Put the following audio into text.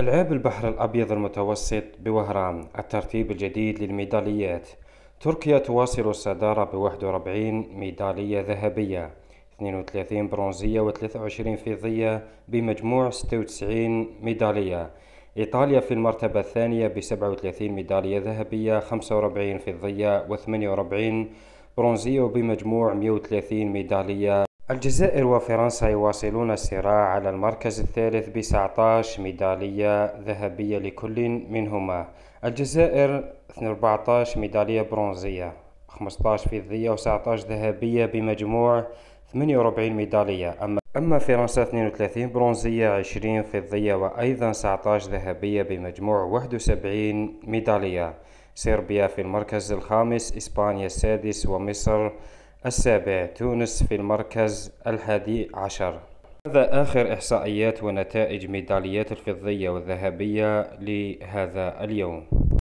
ألعاب البحر الأبيض المتوسط بوهران الترتيب الجديد للميداليات تركيا تواصل الصدارة ب 41 ميدالية ذهبية 32 برونزية و23 فضية بمجموع 96 ميدالية إيطاليا في المرتبة الثانية ب 37 ميدالية ذهبية 45 فضية و48 برونزية وبمجموع 130 ميدالية الجزائر وفرنسا يواصلون الصراع على المركز الثالث ب 19 ميدالية ذهبية لكل منهما الجزائر 14 ميدالية برونزية 15 فضية و 19 ذهبية بمجموع 48 ميدالية أما أما فرنسا 32 برونزية 20 فضية وأيضا 19 ذهبية بمجموع 71 ميدالية صربيا في المركز الخامس إسبانيا السادس ومصر السابع تونس في المركز الحادي عشر هذا آخر إحصائيات ونتائج ميداليات الفضية والذهبية لهذا اليوم